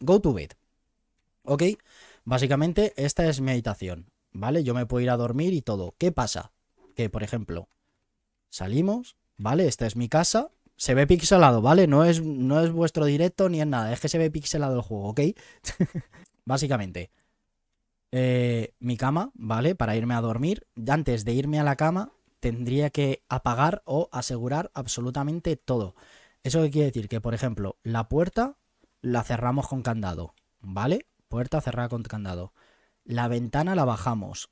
Go to bed. ¿Ok? Básicamente esta es mi habitación, ¿vale? Yo me puedo ir a dormir y todo. ¿Qué pasa? Que, por ejemplo, salimos, ¿vale? Esta es mi casa. Se ve pixelado, ¿vale? No es, no es vuestro directo ni es nada. Es que se ve pixelado el juego, ¿ok? Básicamente. Eh, mi cama, ¿vale? Para irme a dormir. Antes de irme a la cama, tendría que apagar o asegurar absolutamente todo. ¿Eso qué quiere decir? Que, por ejemplo, la puerta la cerramos con candado, ¿vale? Puerta cerrada con candado. La ventana la bajamos,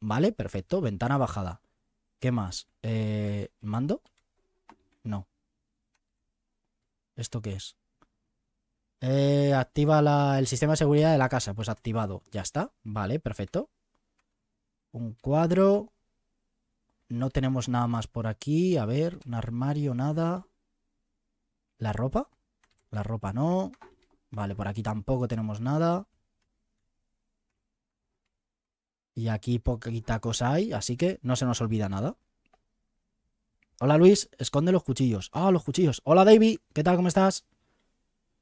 ¿vale? Perfecto, ventana bajada. ¿Qué más? Eh, ¿Mando? No. ¿Esto qué es? Eh, activa el sistema de seguridad de la casa. Pues activado. Ya está. Vale, perfecto. Un cuadro. No tenemos nada más por aquí. A ver, un armario, nada. ¿La ropa? La ropa no. Vale, por aquí tampoco tenemos nada. Y aquí poquita cosa hay, así que no se nos olvida nada. Hola Luis, esconde los cuchillos. Ah, los cuchillos. Hola David, ¿qué tal? ¿Cómo estás?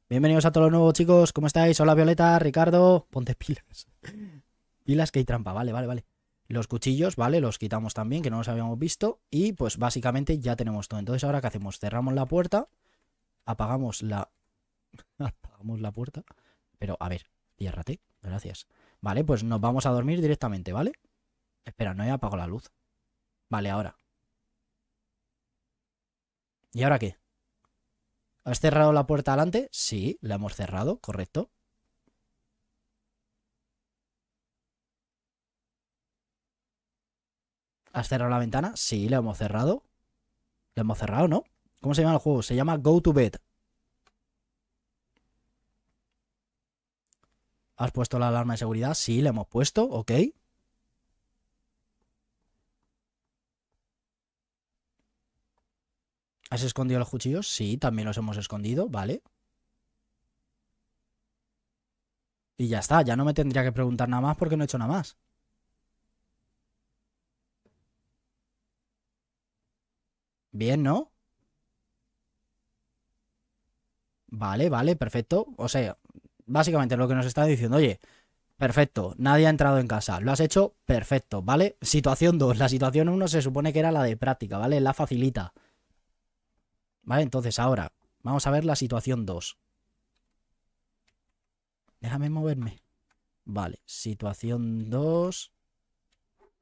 Bienvenidos a todos los nuevos chicos, ¿cómo estáis? Hola Violeta, Ricardo, ponte pilas. pilas que hay trampa, vale, vale, vale. Los cuchillos, ¿vale? Los quitamos también, que no los habíamos visto. Y pues básicamente ya tenemos todo. Entonces ahora ¿qué hacemos? Cerramos la puerta, apagamos la apagamos la puerta. Pero, a ver, ciérrate, gracias. Vale, pues nos vamos a dormir directamente, ¿vale? Espera, no he apagado la luz. Vale, ahora. ¿Y ahora qué? ¿Has cerrado la puerta adelante? Sí, la hemos cerrado, correcto. ¿Has cerrado la ventana? Sí, la hemos cerrado. La hemos cerrado, ¿no? ¿Cómo se llama el juego? Se llama Go to Bed. ¿Has puesto la alarma de seguridad? Sí, la hemos puesto, ok. ¿Has escondido los cuchillos? Sí, también los hemos escondido, vale. Y ya está, ya no me tendría que preguntar nada más porque no he hecho nada más. Bien, ¿no? Vale, vale, perfecto. O sea, básicamente lo que nos está diciendo, oye, perfecto, nadie ha entrado en casa, lo has hecho perfecto, ¿vale? Situación 2, la situación 1 se supone que era la de práctica, ¿vale? La facilita. ¿Vale? Entonces ahora, vamos a ver la situación 2. Déjame moverme. Vale, situación 2.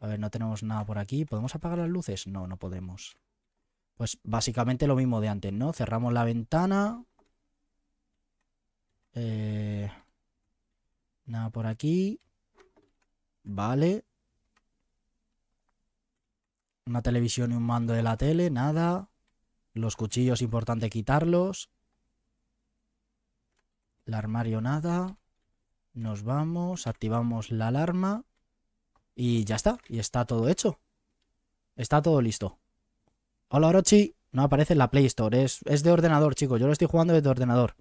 A ver, no tenemos nada por aquí. ¿Podemos apagar las luces? No, no podemos. Pues básicamente lo mismo de antes, ¿no? Cerramos la ventana. Eh, nada por aquí. Vale. Una televisión y un mando de la tele, nada. Los cuchillos, importante quitarlos. El armario, nada. Nos vamos, activamos la alarma. Y ya está, y está todo hecho. Está todo listo. Hola Orochi, no aparece en la Play Store, es, es de ordenador, chicos. Yo lo estoy jugando desde ordenador.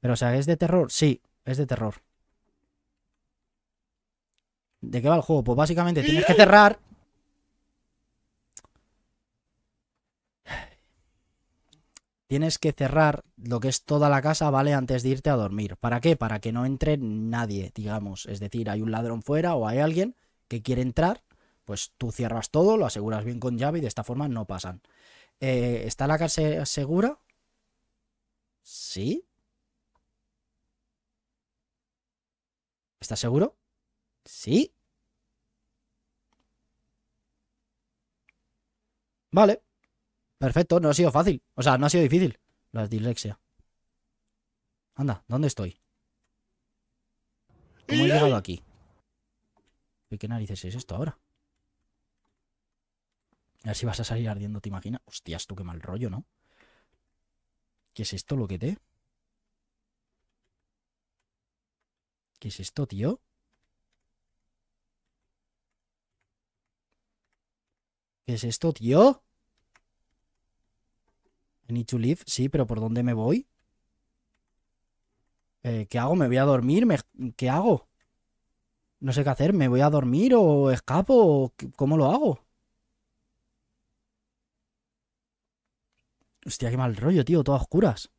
Pero, o sea, ¿es de terror? Sí, es de terror. ¿De qué va el juego? Pues básicamente tienes que cerrar. Tienes que cerrar lo que es toda la casa, ¿vale? Antes de irte a dormir. ¿Para qué? Para que no entre nadie, digamos. Es decir, hay un ladrón fuera o hay alguien que quiere entrar, pues tú cierras todo, lo aseguras bien con llave y de esta forma no pasan. Eh, ¿Está la casa segura? Sí. ¿Estás seguro? Sí. Vale. Perfecto, no ha sido fácil. O sea, no ha sido difícil. La dislexia. Anda, ¿dónde estoy? ¿Cómo he llegado aquí? qué narices es esto ahora? A ver si vas a salir ardiendo, ¿te imaginas? Hostias, tú qué mal rollo, ¿no? ¿Qué es esto lo que te? ¿Qué es esto, tío? ¿Qué es esto, tío? I need to leave. Sí, pero ¿por dónde me voy? Eh, ¿Qué hago? ¿Me voy a dormir? ¿Qué hago? No sé qué hacer. ¿Me voy a dormir o escapo? ¿Cómo lo hago? Hostia, qué mal rollo, tío. Todas oscuras.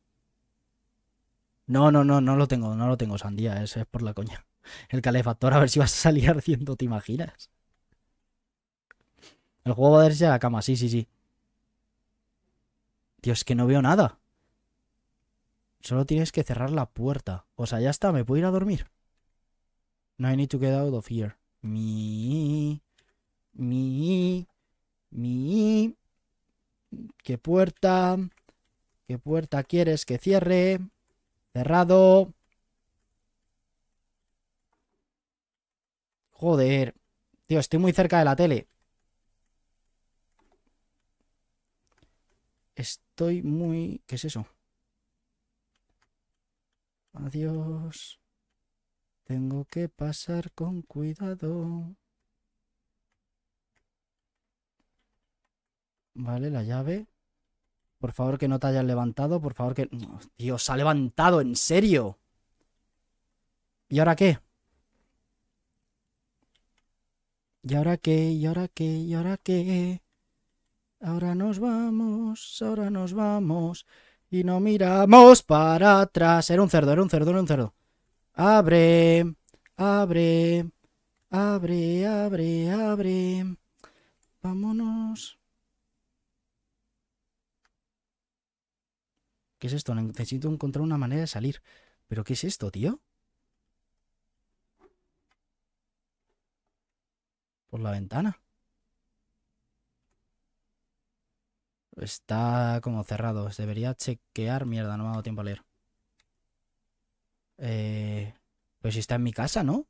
No, no, no, no lo tengo, no lo tengo, Sandía, eso es por la coña. El calefactor, a ver si vas a salir haciendo, ¿te imaginas? El juego va a darse a la cama, sí, sí, sí. Dios, es que no veo nada. Solo tienes que cerrar la puerta. O sea, ya está, me puedo ir a dormir. No I need to get out of here. Mi. Mi. Mi. ¿Qué puerta? ¿Qué puerta quieres que cierre? Cerrado. Joder. Tío, estoy muy cerca de la tele. Estoy muy... ¿Qué es eso? Adiós. Tengo que pasar con cuidado. Vale, la llave. Por favor que no te hayas levantado, por favor que... Dios, se ha levantado, en serio. ¿Y ahora qué? ¿Y ahora qué? ¿Y ahora qué? ¿Y ahora qué? Ahora nos vamos, ahora nos vamos y no miramos para atrás. Era un cerdo, era un cerdo, era un cerdo. Abre, abre, abre, abre, abre. Vámonos. ¿Qué es esto? Necesito encontrar una manera de salir. ¿Pero qué es esto, tío? Por la ventana. Está como cerrado. Debería chequear. Mierda, no me ha dado tiempo a leer. Eh, pues está en mi casa, ¿no?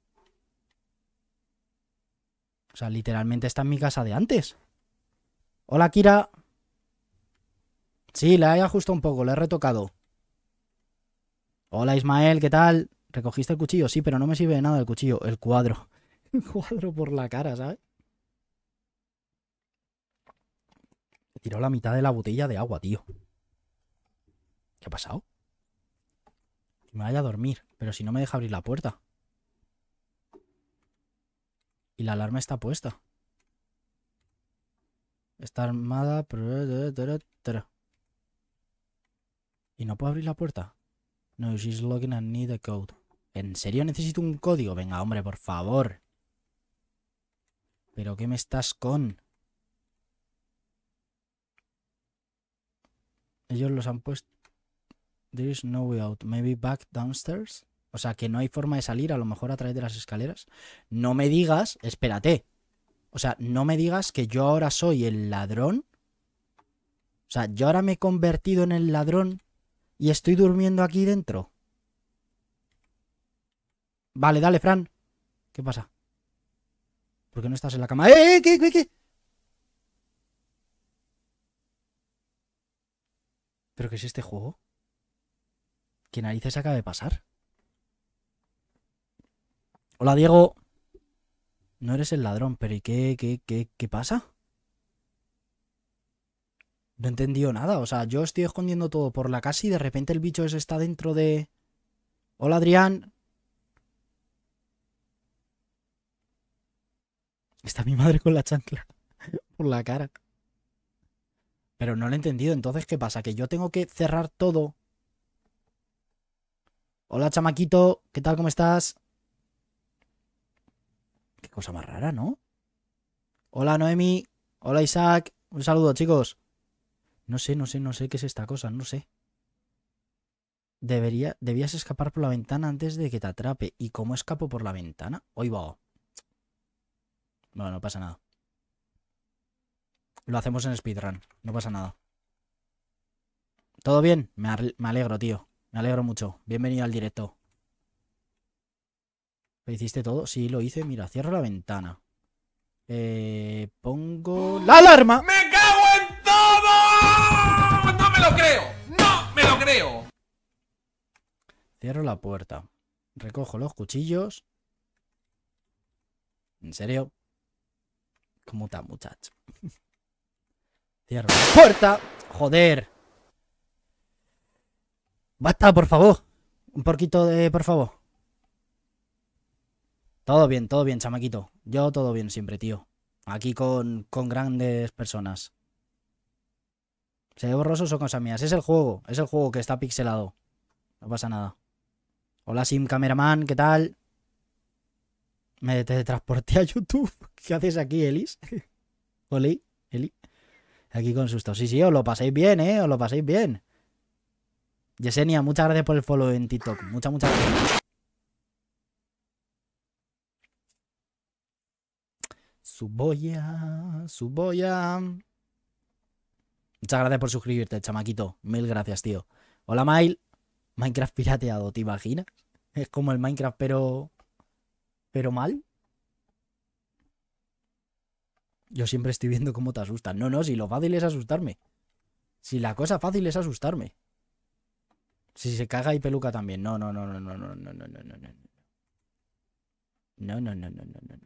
O sea, literalmente está en mi casa de antes. Hola, Kira. Sí, la he ajustado un poco, la he retocado. Hola Ismael, ¿qué tal? ¿Recogiste el cuchillo? Sí, pero no me sirve de nada el cuchillo, el cuadro. El cuadro por la cara, ¿sabes? He tirado la mitad de la botella de agua, tío. ¿Qué ha pasado? me vaya a dormir, pero si no me deja abrir la puerta. Y la alarma está puesta. Está armada. Pero... ¿Y no puedo abrir la puerta? No, she's looking and need a code. ¿En serio necesito un código? Venga, hombre, por favor. ¿Pero qué me estás con? Ellos los han puesto... There is no way out. Maybe back downstairs. O sea, que no hay forma de salir, a lo mejor a través de las escaleras. No me digas, espérate. O sea, no me digas que yo ahora soy el ladrón. O sea, yo ahora me he convertido en el ladrón y estoy durmiendo aquí dentro. Vale, dale, Fran. ¿Qué pasa? ¿Por qué no estás en la cama? ¡Eh, eh, qué, qué, qué! ¿Pero qué es este juego? ¿Qué narices acaba de pasar? Hola, Diego. No eres el ladrón, pero ¿y qué, qué, qué, qué pasa? no entendió nada. O sea, yo estoy escondiendo todo por la casa y de repente el bicho ese está dentro de. Hola, Adrián. Está mi madre con la chancla por la cara. Pero no lo he entendido. Entonces, ¿qué pasa? Que yo tengo que cerrar todo. Hola, chamaquito. ¿Qué tal? ¿Cómo estás? Qué cosa más rara, ¿no? Hola, Noemi. Hola, Isaac. Un saludo, chicos. No sé, no sé, no sé qué es esta cosa, no sé. Debería, debías escapar por la ventana antes de que te atrape. ¿Y cómo escapo por la ventana? Hoy va. Bueno, no pasa nada. Lo hacemos en speedrun, no pasa nada. ¿Todo bien? Me, alegro, tío. Me alegro mucho. Bienvenido al directo. ¿Lo hiciste todo? Sí, lo hice. Mira, cierro la ventana. Eh, pongo la alarma. ¡No! me lo creo! ¡No me lo creo! Cierro la puerta. Recojo los cuchillos. ¿En serio? ¿Cómo está, muchacho? Cierro la puerta. ¡Joder! Basta, por favor. Un poquito de... por favor. Todo bien, todo bien, chamaquito. Yo todo bien siempre, tío. Aquí con, con grandes personas. Se ve borroso, son cosas mías. Es el juego, es el juego que está pixelado. No pasa nada. Hola Sim Cameraman, ¿qué tal? Me teletransporté a YouTube. ¿Qué haces aquí, Elis? Oli, Eli. Aquí con susto. Sí, sí, os lo paséis bien, ¿eh? Os lo paséis bien. Yesenia, muchas gracias por el follow en TikTok. Muchas, muchas gracias. Suboya, Suboya. Muchas gracias por suscribirte, chamaquito. Mil gracias, tío. Hola, Mail. Minecraft pirateado, ¿te imaginas? Es como el Minecraft, pero. Pero mal. Yo siempre estoy viendo cómo te asustan. No, no, si lo fácil es asustarme. Si la cosa fácil es asustarme. Si se caga y peluca también. No, no, no, no, no, no, no, no, no, no, no. No, no, no, no, no, no.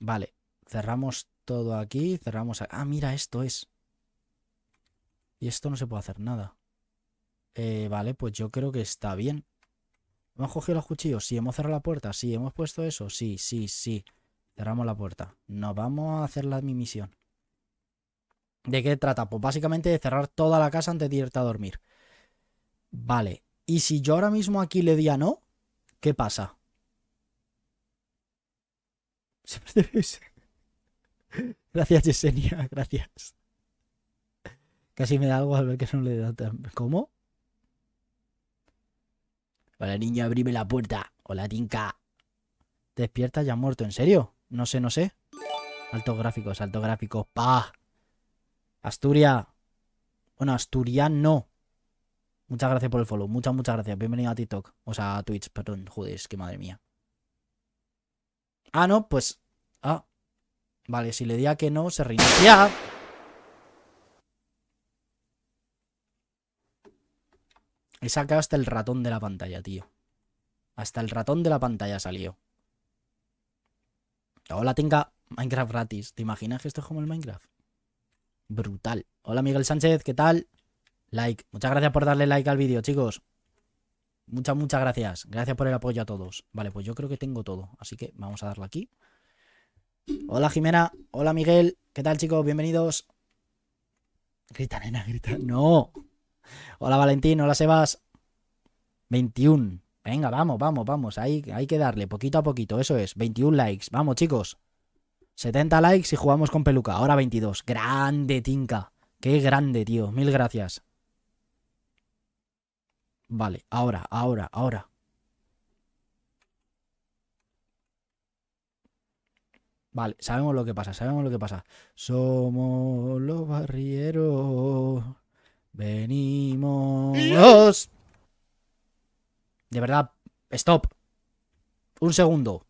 Vale. Cerramos todo aquí, cerramos... Ah, mira, esto es. Y esto no se puede hacer nada. Eh, vale, pues yo creo que está bien. ¿Hemos cogido los cuchillos? Sí, hemos cerrado la puerta. Sí, hemos puesto eso. Sí, sí, sí. Cerramos la puerta. Nos vamos a hacer la, mi misión. ¿De qué trata? Pues básicamente de cerrar toda la casa antes de irte a dormir. Vale. ¿Y si yo ahora mismo aquí le di a no? ¿Qué pasa? Gracias, Yesenia, gracias. Casi me da algo al ver que no le da tan... ¿Cómo? Hola, niño, abrime la puerta. Hola, Tinka. Te despiertas ya muerto, ¿en serio? No sé, no sé. Altos gráficos, altos gráficos. ¡Pah! Asturia. Bueno, asturiano. Muchas gracias por el follow. Muchas, muchas gracias. Bienvenido a TikTok. O sea, a Twitch, perdón. Joder, es que madre mía. Ah, no, pues. Ah, Vale, si le di a que no, se reinicia. He sacado hasta el ratón de la pantalla, tío. Hasta el ratón de la pantalla salió. Hola, tenga Minecraft gratis. ¿Te imaginas que esto es como el Minecraft? Brutal. Hola, Miguel Sánchez, ¿qué tal? Like. Muchas gracias por darle like al vídeo, chicos. Muchas, muchas gracias. Gracias por el apoyo a todos. Vale, pues yo creo que tengo todo. Así que vamos a darle aquí. Hola Jimena, hola Miguel, ¿qué tal chicos? Bienvenidos. Grita, nena, grita. No. Hola Valentín, hola Sebas. 21. Venga, vamos, vamos, vamos. hay que darle poquito a poquito, eso es. 21 likes. Vamos chicos. 70 likes y jugamos con peluca. Ahora 22. Grande, Tinka. Qué grande, tío. Mil gracias. Vale, ahora, ahora, ahora. Vale, sabemos lo que pasa, sabemos lo que pasa. Somos los barrieros. Venimos. De verdad, stop. Un segundo.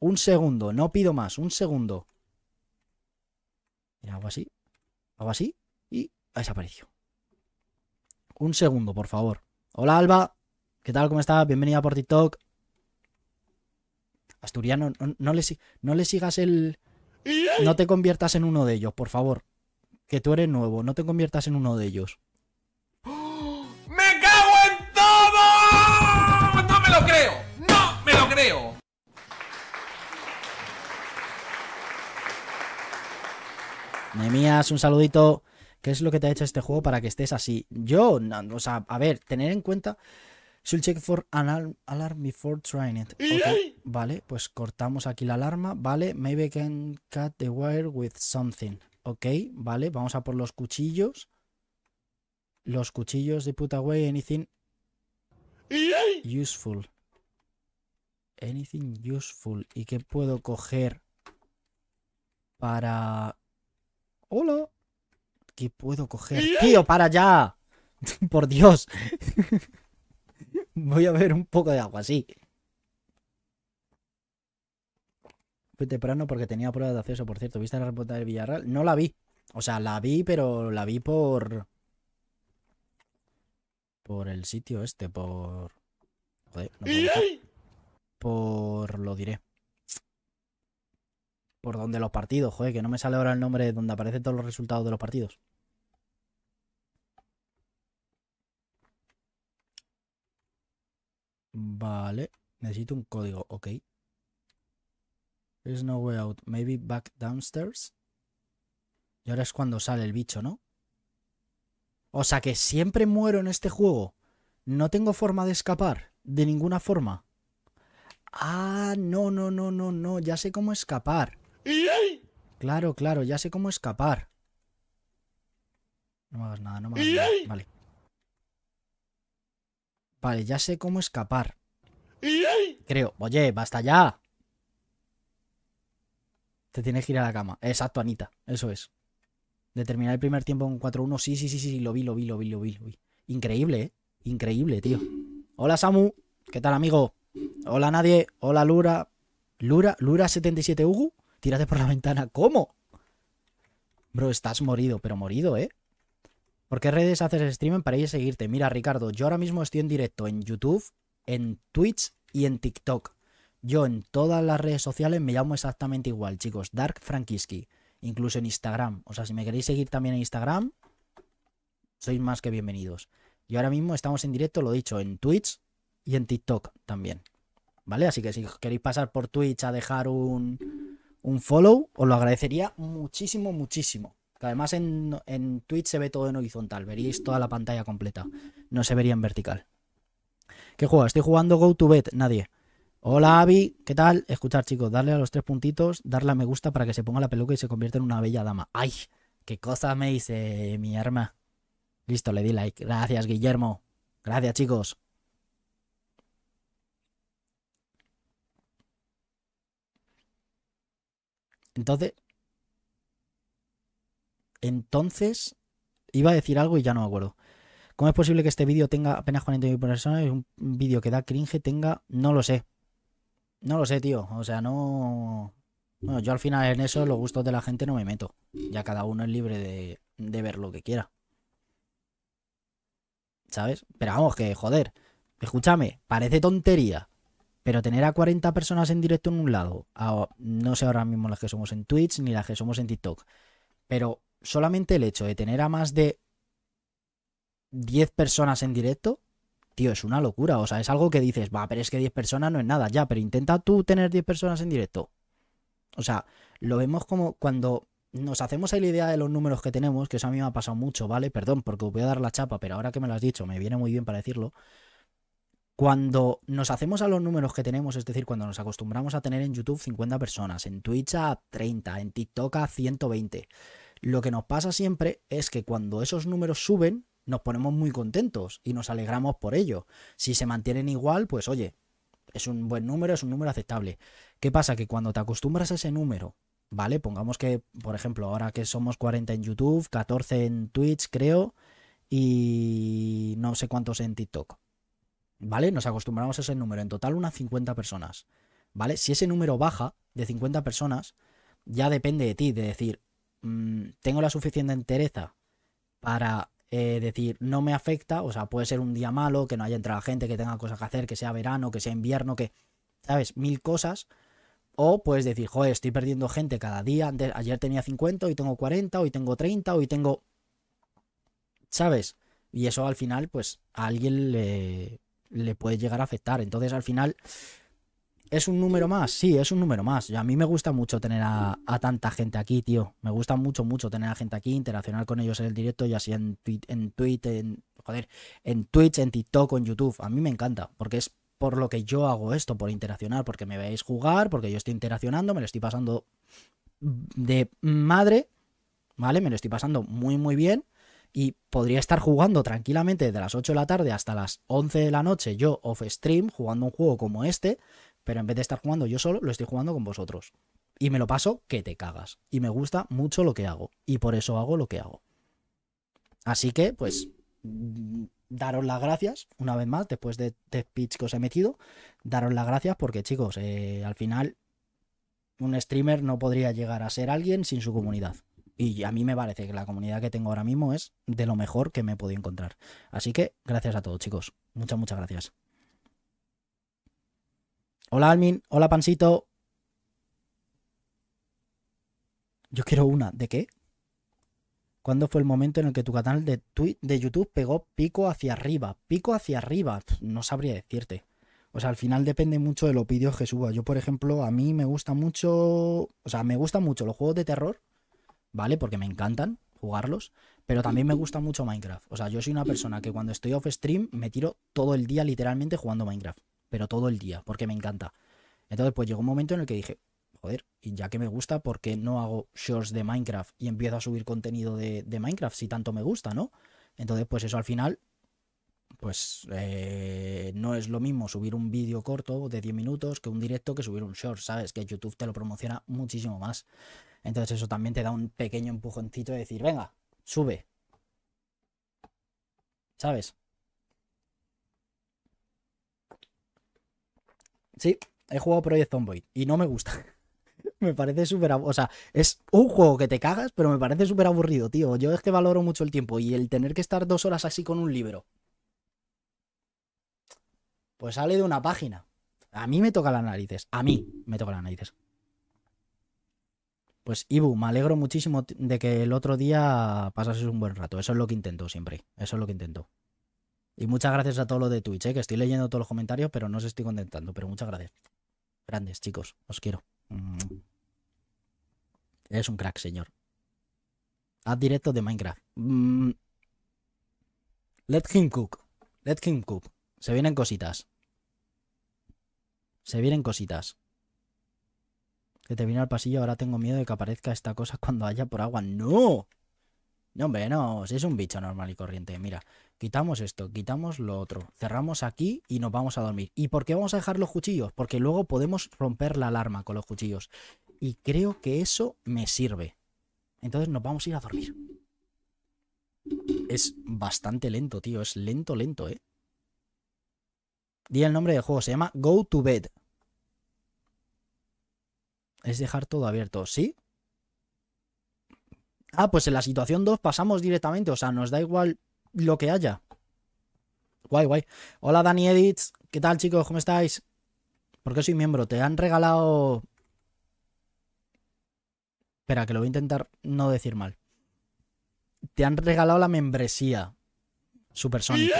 Un segundo, no pido más, un segundo. Mira, hago así. Hago así y ha desaparecido. Un segundo, por favor. Hola Alba, ¿qué tal? ¿Cómo estás? Bienvenida por TikTok. Asturiano, no, le, sigas el... No te conviertas en uno de ellos, por favor. Que tú eres nuevo, no te conviertas en uno de ellos. ¡Oh! ¡Me cago en todo! ¡No me lo creo! ¡No me lo creo! Nemías, un saludito. ¿Qué es lo que te ha hecho este juego para que estés así? Yo, o sea, a ver, tener en cuenta Should check for an alarm, before trying it. ¿Eh? vale, pues cortamos aquí la alarma. Vale, maybe I can cut the wire with something. Ok, vale, vamos a por los cuchillos. Los cuchillos de puta away anything ¿Eh? useful. Anything useful. ¿Y qué puedo coger para... Hola. ¿Qué puedo coger? ¿Eh? Tío, para allá. Por Dios. Voy a ver un poco de agua, sí. Fue temprano porque tenía pruebas de acceso, por cierto. ¿Viste la respuesta del Villarreal? No la vi. O sea, la vi, pero la vi por... Por el sitio este, por... Joder, no por... Lo diré. Por donde los partidos, joder, que no me sale ahora el nombre de donde aparecen todos los resultados de los partidos. Vale. Necesito un código. Ok. There's no way out. Maybe back downstairs. Y ahora es cuando sale el bicho, ¿no? O sea que siempre muero en este juego. No tengo forma de escapar. De ninguna forma. Ah, no, no, no, no, no. Ya sé cómo escapar. Claro, claro, ya sé cómo escapar. No me hagas nada, no me hagas nada. Vale. Vale, ya sé cómo escapar. Creo. Oye, basta ya. Te tienes que ir a la cama. Exacto, Anita. Eso es. Determinar el primer tiempo en 4-1. Sí, sí, sí, sí. Lo vi, lo vi, lo vi, lo vi, lo vi. Increíble, ¿eh? Increíble, tío. Hola, Samu. ¿Qué tal, amigo? Hola, nadie. Hola, Lura. Lura, Lura77 Ugu. Tírate por la ventana. ¿Cómo? Bro, estás morido, pero morido, ¿eh? ¿Por qué redes haces streaming para ir a seguirte? Mira, Ricardo, yo ahora mismo estoy en directo en YouTube, en Twitch y en TikTok. Yo en todas las redes sociales me llamo exactamente igual, chicos. Dark Frankiski. Incluso en Instagram. O sea, si me queréis seguir también en Instagram, sois más que bienvenidos. Y ahora mismo estamos en directo, lo dicho, en Twitch y en TikTok también. ¿Vale? Así que si queréis pasar por Twitch a dejar un, un follow, os lo agradecería muchísimo, muchísimo además en, Twitch se ve todo en horizontal, veréis toda la pantalla completa. No se vería en vertical. ¿Qué juego? Estoy jugando Go to Bed, nadie. Hola Avi, ¿qué tal? Escuchar chicos, darle a los tres puntitos, darle a me gusta para que se ponga la peluca y se convierta en una bella dama. ¡Ay! ¿Qué cosa me hice, mi arma? Listo, le di like. Gracias, Guillermo. Gracias, chicos. Entonces, entonces iba a decir algo y ya no me acuerdo. ¿Cómo es posible que este vídeo tenga apenas 40.000 personas? Es un vídeo que da cringe, tenga... No lo sé. No lo sé, tío. O sea, no... Bueno, yo al final en eso, los gustos de la gente no me meto. Ya cada uno es libre de, ver lo que quiera. ¿Sabes? Pero vamos, que joder. Escúchame, parece tontería. Pero tener a 40 personas en directo en un lado, no sé ahora mismo las que somos en Twitch ni las que somos en TikTok, pero solamente el hecho de tener a más de 10 personas en directo, tío, es una locura. O sea, es algo que dices, va, pero es que 10 personas no es nada, ya, pero intenta tú tener 10 personas en directo. O sea, lo vemos como cuando nos hacemos a la idea de los números que tenemos, que eso a mí me ha pasado mucho, ¿vale? Perdón, porque os voy a dar la chapa, pero ahora que me lo has dicho, me viene muy bien para decirlo. Cuando nos hacemos a los números que tenemos, es decir, cuando nos acostumbramos a tener en YouTube 50 personas, en Twitch a 30, en TikTok a 120, lo que nos pasa siempre es que cuando esos números suben, nos ponemos muy contentos y nos alegramos por ello. Si se mantienen igual, pues oye, es un buen número, es un número aceptable. ¿Qué pasa? Que cuando te acostumbras a ese número, ¿vale? Pongamos que, por ejemplo, ahora que somos 40 en YouTube, 14 en Twitch, creo, y no sé cuántos en TikTok. ¿Vale? Nos acostumbramos a ese número. En total, unas 50 personas. ¿Vale? Si ese número baja de 50 personas, ya depende de ti, de decir, Mm, tengo la suficiente entereza para eh, decir no me afecta, o sea, puede ser un día malo, que no haya entrado gente, que tenga cosas que hacer, que sea verano, que sea invierno, que, ¿sabes? Mil cosas. O puedes decir, joder, estoy perdiendo gente cada día. ayer tenía 50, hoy tengo 40, hoy tengo 30, hoy tengo... ¿Sabes? Y eso al final, pues a alguien le puede llegar a afectar. Entonces al final ¿Es un número más? Sí, es un número más. A mí me gusta mucho tener a, tanta gente aquí, tío. Me gusta mucho, mucho tener a gente aquí, interaccionar con ellos en el directo, y así en, en en, en Twitch, en TikTok en YouTube. A mí me encanta, porque es por lo que yo hago esto, por interaccionar, porque me veis jugar, porque yo estoy interaccionando, me lo estoy pasando de madre, ¿vale? Me lo estoy pasando muy, muy bien. Y podría estar jugando tranquilamente de las 8 de la tarde hasta las 11 de la noche, yo off stream, jugando un juego como este, pero en vez de estar jugando yo solo, lo estoy jugando con vosotros. Y me lo paso que te cagas. Y me gusta mucho lo que hago. Y por eso hago lo que hago. Así que, pues, mm, daros las gracias una vez más, después de, de pitch que os he metido. Daros las gracias porque, chicos, eh, al final un streamer no podría llegar a ser alguien sin su comunidad. Y a mí me parece que la comunidad que tengo ahora mismo es de lo mejor que me he podido encontrar. Así que gracias a todos, chicos. Muchas, muchas gracias. Hola Almin, hola Pancito. Yo quiero una. ¿De qué? ¿Cuándo fue el momento en el que tu canal de, de YouTube pegó pico hacia arriba? Pico hacia arriba, no sabría decirte. O sea, al final depende mucho de lo vídeos que suba. Yo, por ejemplo, a mí me gusta mucho. O sea, me gustan mucho los juegos de terror, ¿vale? Porque me encantan jugarlos. Pero también me gusta mucho Minecraft. O sea, yo soy una persona que cuando estoy off stream me tiro todo el día literalmente jugando Minecraft pero todo el día, porque me encanta. Entonces, pues llegó un momento en el que dije, joder, y ya que me gusta, ¿por qué no hago shorts de Minecraft y empiezo a subir contenido de, Minecraft si tanto me gusta, ¿no? Entonces, pues eso al final, pues eh, no es lo mismo subir un vídeo corto de 10 minutos que un directo que subir un short, ¿sabes? Que YouTube te lo promociona muchísimo más. Entonces eso también te da un pequeño empujoncito de decir, venga, sube. ¿Sabes? Sí, he jugado Project Zomboid y no me gusta. me parece súper O sea, es un juego que te cagas, pero me parece súper aburrido, tío. Yo es que valoro mucho el tiempo y el tener que estar dos horas así con un libro. Pues sale de una página. A mí me toca las narices. A mí me toca las narices. Pues Ibu, me alegro muchísimo de que el otro día pasases un buen rato. Eso es lo que intento siempre. Eso es lo que intento. Y muchas gracias a todo lo de Twitch, ¿eh? que estoy leyendo todos los comentarios, pero no os estoy contentando. Pero muchas gracias. Grandes, chicos, os quiero. Mm. Eres un crack, señor. Haz directo de Minecraft. Mm. Let him cook. Let him cook. Se vienen cositas. Se vienen cositas. Que te vino al pasillo, ahora tengo miedo de que aparezca esta cosa cuando haya por agua. ¡No! No, hombre, no, es un bicho normal y corriente. Mira, quitamos esto, quitamos lo otro, cerramos aquí y nos vamos a dormir. ¿Y por qué vamos a dejar los cuchillos? Porque luego podemos romper la alarma con los cuchillos. Y creo que eso me sirve. Entonces nos vamos a ir a dormir. Es bastante lento, tío. Es lento, lento, ¿eh? Di el nombre del juego. Se llama Go to Bed. Es dejar todo abierto. ¿Sí? Ah, pues en la situación 2 pasamos directamente, o sea, nos da igual lo que haya. Guay, guay. Hola Dani Edits, ¿qué tal chicos? ¿Cómo estáis? Porque soy miembro? Te han regalado... Espera, que lo voy a intentar no decir mal. Te han regalado la membresía. Supersonic.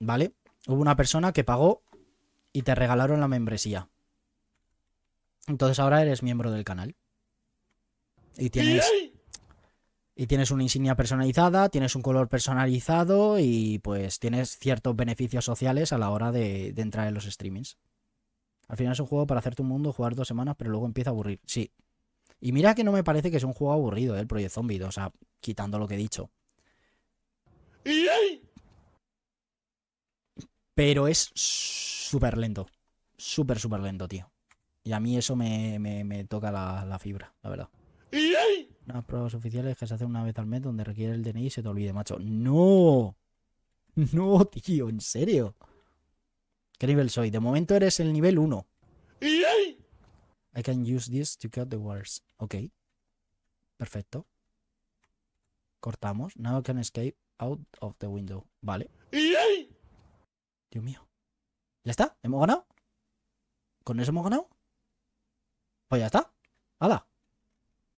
¿Vale? Hubo una persona que pagó y te regalaron la membresía. Entonces ahora eres miembro del canal. Y tienes. Y tienes una insignia personalizada, tienes un color personalizado y pues tienes ciertos beneficios sociales a la hora de, entrar en los streamings. Al final es un juego para hacerte un mundo, jugar dos semanas, pero luego empieza a aburrir. Sí. Y mira que no me parece que es un juego aburrido, ¿eh? el Project Zombie, o sea, quitando lo que he dicho. Pero es súper lento. Súper, súper lento, tío. Y a mí eso me, me, toca la fibra, la verdad. Unas pruebas oficiales que se hace una vez al mes donde requiere el DNI y se te olvide, macho. ¡No! No, tío, en serio. ¿Qué nivel soy? De momento eres el nivel 1. I can use this to cut the wires. Ok. Perfecto. Cortamos. Now I can escape out of the window. Vale. Dios mío. ¿Ya está? ¿Hemos ganado? ¿Con eso hemos ganado? Pues ya está. ¡Hala!